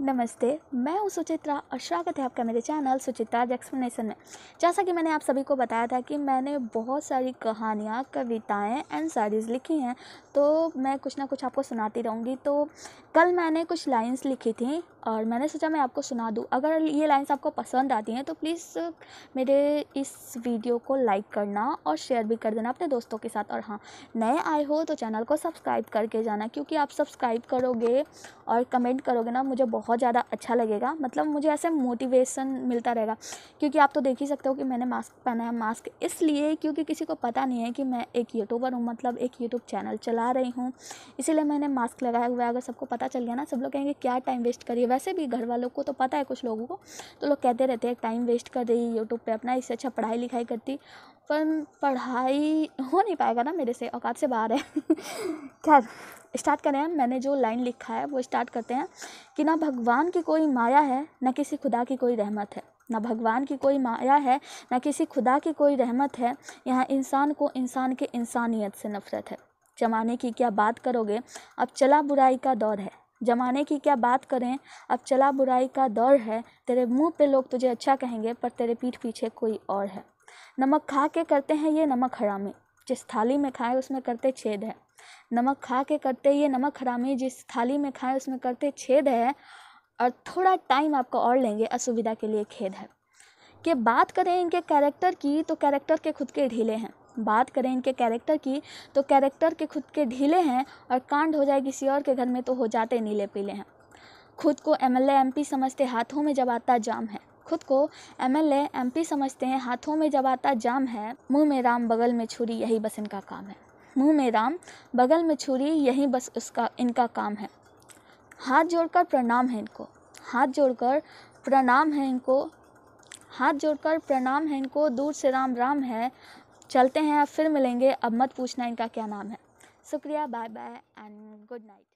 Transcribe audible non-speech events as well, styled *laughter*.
नमस्ते मैं हूँ सुचित्रा और स्वागत है आपका मेरे चैनल सुचित्रा एक्सप्लेनेशन में जैसा कि मैंने आप सभी को बताया था कि मैंने बहुत सारी कहानियाँ कविताएं एंड सारीज लिखी हैं तो मैं कुछ ना कुछ आपको सुनाती रहूँगी तो कल मैंने कुछ लाइंस लिखी थी और मैंने सोचा मैं आपको सुना दूँ अगर ये लाइन्स आपको पसंद आती हैं तो प्लीज़ मेरे इस वीडियो को लाइक करना और शेयर भी कर देना अपने दोस्तों के साथ और हाँ नए आए हो तो चैनल को सब्सक्राइब करके जाना क्योंकि आप सब्सक्राइब करोगे और कमेंट करोगे ना मुझे बहुत ज़्यादा अच्छा लगेगा मतलब मुझे ऐसे मोटिवेशन मिलता रहेगा क्योंकि आप तो देख ही सकते हो कि मैंने मास्क पहना है मास्क इसलिए क्योंकि किसी को पता नहीं है कि मैं एक यूट्यूबर हूँ मतलब एक यूट्यूब चैनल चला रही हूँ इसीलिए मैंने मास्क लगाया हुआ है अगर सबको पता चल गया ना सब लोग कहेंगे क्या टाइम वेस्ट करिए वैसे भी घर वालों को तो पता है कुछ लोगों को तो लोग कहते रहते हैं टाइम वेस्ट कर रही है यूट्यूब पर अपना इससे अच्छा पढ़ाई लिखाई करती पर पढ़ाई हो नहीं पाएगा ना मेरे से औकात से बाहर है *laughs* खैर स्टार्ट करें हैं मैंने जो लाइन लिखा है वो स्टार्ट करते हैं कि ना भगवान की कोई माया है ना किसी खुदा की कोई रहमत है ना भगवान की कोई माया है ना किसी खुदा की कोई रहमत है यहाँ इंसान को इंसान के इंसानियत से नफरत है जमाने की क्या बात करोगे अब चला बुराई का दौर है ज़माने की क्या बात करें अब चला बुराई का दौर है तेरे मुंह पे लोग तुझे अच्छा कहेंगे पर तेरे पीठ पीछे कोई और है नमक खा के करते हैं ये नमक हरामी जिस थाली में खाए उसमें करते छेद है नमक खा के करते ये नमक हरामी जिस थाली में खाए उसमें करते छेद है और थोड़ा टाइम आपका और लेंगे असुविधा के लिए खेद है कि बात करें इनके कैरेक्टर की तो कैरेक्टर के खुद के ढीले हैं बात करें इनके कैरेक्टर की तो कैरेक्टर के खुद के ढीले हैं और कांड हो जाए किसी और के घर में तो हो जाते नीले पीले हैं खुद को एम एल समझते हाथों में जब आता जाम है खुद को एम एल समझते हैं हाथों में जब आता जाम है मुंह में राम बगल में छुरी यही बस इनका काम है मुंह में राम बगल में छुरी यही बस उसका इनका काम है हाथ जोड़कर प्रणाम है इनको हाथ जोड़कर प्रणाम है इनको हाथ जोड़कर प्रणाम है इनको दूर से राम राम है चलते हैं फिर मिलेंगे अब मत पूछना इनका क्या नाम है शुक्रिया bye bye and good night